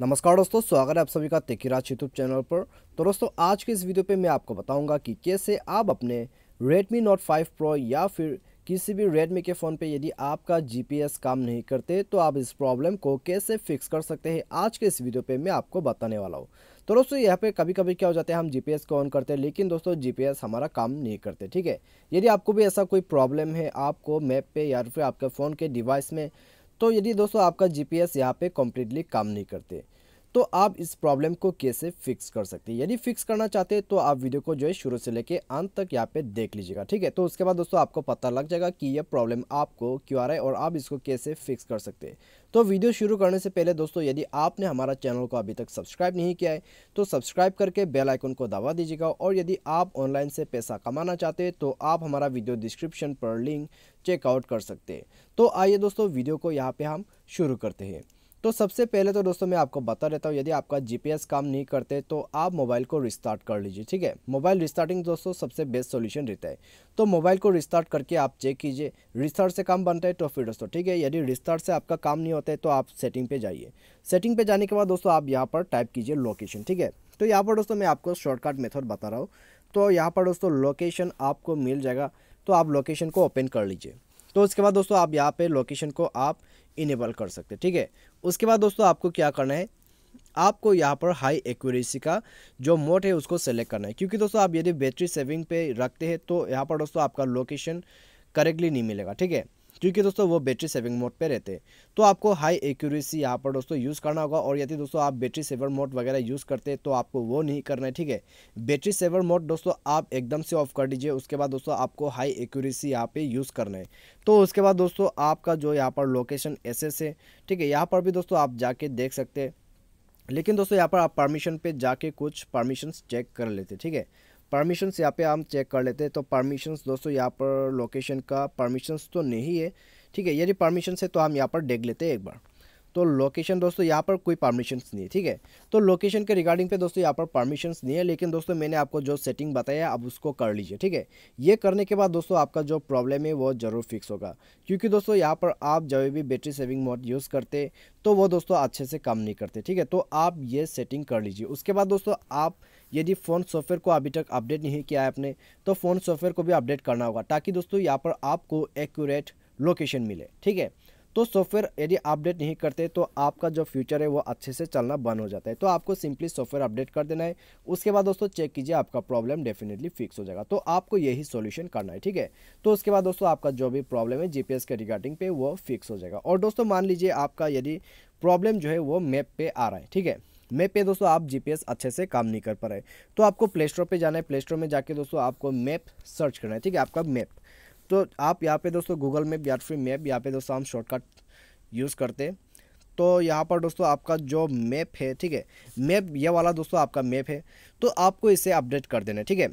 नमस्कार दोस्तों स्वागत है आप सभी का तेकीराज यूट्यूब चैनल पर तो दोस्तों आज के इस वीडियो पे मैं आपको बताऊंगा कि कैसे आप अपने Redmi Note 5 Pro या फिर किसी भी Redmi के फ़ोन पे यदि आपका GPS काम नहीं करते तो आप इस प्रॉब्लम को कैसे फिक्स कर सकते हैं आज के इस वीडियो पे मैं आपको बताने वाला हूँ तो दोस्तों यहाँ पे कभी कभी क्या हो जाता है हम जी को ऑन करते हैं लेकिन दोस्तों जी हमारा काम नहीं करते ठीक है यदि आपको भी ऐसा कोई प्रॉब्लम है आपको मैप पे या फिर आपके फ़ोन के डिवाइस में तो यदि दोस्तों आपका जीपीएस यहाँ पर कम्प्लीटली काम नहीं करते तो आप इस प्रॉब्लम को कैसे फिक्स कर सकते हैं यदि फिक्स करना चाहते हैं तो आप वीडियो को जो है शुरू से लेके अंत तक यहाँ पे देख लीजिएगा ठीक है तो उसके बाद दोस्तों आपको पता लग जाएगा कि यह प्रॉब्लम आपको क्यों आ रहा है और आप इसको कैसे फिक्स कर सकते हैं तो वीडियो शुरू करने से पहले दोस्तों यदि आपने हमारा चैनल को अभी तक सब्सक्राइब नहीं किया है तो सब्सक्राइब करके बेल आइकन को दबा दीजिएगा और यदि आप ऑनलाइन से पैसा कमाना चाहते हैं तो आप हमारा वीडियो डिस्क्रिप्शन पर लिंक चेकआउट कर सकते हैं तो आइए दोस्तों वीडियो को यहाँ पर हम शुरू करते हैं तो सबसे पहले तो दोस्तों मैं आपको बता देता हूँ यदि आपका जीपीएस काम नहीं करते तो आप मोबाइल को रिस्टार्ट कर लीजिए ठीक है मोबाइल रिस्टार्टिंग दोस्तों सबसे बेस्ट सोल्यूशन रहता है तो मोबाइल को रिस्टार्ट करके आप चेक कीजिए रिस्टार्ट से काम बनता है तो फिर दोस्तों ठीक है यदि रिस्टार्ट से आपका काम नहीं होता है तो आप सेटिंग पर जाइए सेटिंग पर जाने के बाद दोस्तों आप यहाँ पर टाइप कीजिए लोकेशन ठीक है तो यहाँ पर दोस्तों मैं आपको शॉर्टकट मेथड बता रहा हूँ तो यहाँ पर दोस्तों लोकेशन आपको मिल जाएगा तो आप लोकेशन को ओपन कर लीजिए तो उसके बाद दोस्तों आप यहाँ पे लोकेशन को आप इनेबल कर सकते हैं ठीक है उसके बाद दोस्तों आपको क्या करना है आपको यहाँ पर हाई एक्यूरेसी का जो मोड है उसको सेलेक्ट करना है क्योंकि दोस्तों आप यदि बैटरी सेविंग पे रखते हैं तो यहाँ पर दोस्तों आपका लोकेशन करेक्टली नहीं मिलेगा ठीक है क्योंकि दोस्तों वो बैटरी सेविंग मोड पे रहते हैं तो आपको हाई एक्यूरेसी यहाँ पर दोस्तों यूज़ करना होगा और यदि दोस्तों आप बैटरी सेवर मोड वगैरह यूज़ करते हैं तो आपको वो नहीं करना है ठीक है बैटरी सेवर मोड दोस्तों आप एकदम से ऑफ कर दीजिए उसके बाद दोस्तों आपको हाई एक्यूरेसी यहाँ पे यूज़ करना है तो उसके बाद दोस्तों आपका जो यहाँ पर लोकेशन एस है ठीक है यहाँ पर भी दोस्तों आप जाके देख सकते हैं लेकिन दोस्तों यहाँ पर आप परमिशन पे जाके कुछ परमिशन चेक कर लेते ठीक है परमिशंस यहाँ पे हम चेक कर लेते हैं तो परमिशंस दोस्तों यहाँ पर लोकेशन का परमिशंस तो नहीं है ठीक है यदि परमिशन है तो हम यहाँ पर देख लेते हैं एक बार तो लोकेशन दोस्तों यहाँ पर कोई परमिशंस नहीं है ठीक है तो लोकेशन के रिगार्डिंग पे दोस्तों यहाँ पर परमिशंस नहीं है लेकिन दोस्तों मैंने आपको जो सेटिंग बताया आप उसको कर लीजिए ठीक है ये करने के बाद दोस्तों आपका जो प्रॉब्लम है वो ज़रूर फिक्स होगा क्योंकि दोस्तों यहाँ पर आप जब भी बैटरी सेविंग मोड यूज़ करते तो वो दोस्तों अच्छे से काम नहीं करते ठीक है तो आप ये सेटिंग कर लीजिए उसके बाद दोस्तों आप यदि फ़ोन सॉफ्टवेयर को अभी तक अपडेट नहीं किया है आपने तो फ़ोन सॉफ्टवेयर को भी अपडेट करना होगा ताकि दोस्तों यहाँ पर आपको एक्यूरेट लोकेशन मिले ठीक है तो सॉफ्टवेयर यदि अपडेट नहीं करते तो आपका जो फ्यूचर है वो अच्छे से चलना बंद हो जाता है तो आपको सिंपली सॉफ्टवेयर अपडेट कर देना है उसके बाद दोस्तों चेक कीजिए आपका प्रॉब्लम डेफिनेटली फिक्स हो जाएगा तो आपको यही सॉल्यूशन करना है ठीक है तो उसके बाद दोस्तों आपका जो भी प्रॉब्लम है जी के रिगार्डिंग पे वो फिक्स हो जाएगा और दोस्तों मान लीजिए आपका यदि प्रॉब्लम जो है वो मैप पर आ रहा है ठीक है मैप पे दोस्तों आप जीपीएस अच्छे से काम नहीं कर पा रहे तो आपको प्ले स्टोर पर जाना है प्ले स्टोर में जाके दोस्तों आपको मैप सर्च करना है ठीक है आपका मैप तो आप यहाँ पे दोस्तों गूगल मैप या फिर मैप यहाँ पे दोस्तों हम शॉर्टकट यूज़ करते हैं तो यहाँ पर दोस्तों आपका जो मैप है ठीक है मैप ये वाला दोस्तों आपका मैप है तो आपको इसे अपडेट कर देना है ठीक है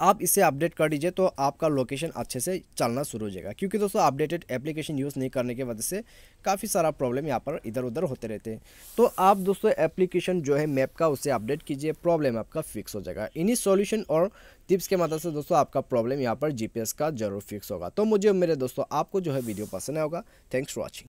आप इसे अपडेट कर दीजिए तो आपका लोकेशन अच्छे से चलना शुरू हो जाएगा क्योंकि दोस्तों अपडेटेड एप्लीकेशन यूज़ नहीं करने की वजह से काफ़ी सारा प्रॉब्लम यहाँ पर इधर उधर होते रहते हैं तो आप दोस्तों एप्लीकेशन जो है मैप का उसे अपडेट कीजिए प्रॉब्लम आपका फिक्स हो जाएगा इन्हीं सॉल्यूशन और टिप्स के मदद से दोस्तों आपका प्रॉब्लम यहाँ पर जी का जरूर फिक्स होगा तो मुझे मेरे दोस्तों आपको जो है वीडियो पसंद आएगा थैंक्स फॉर वॉचिंग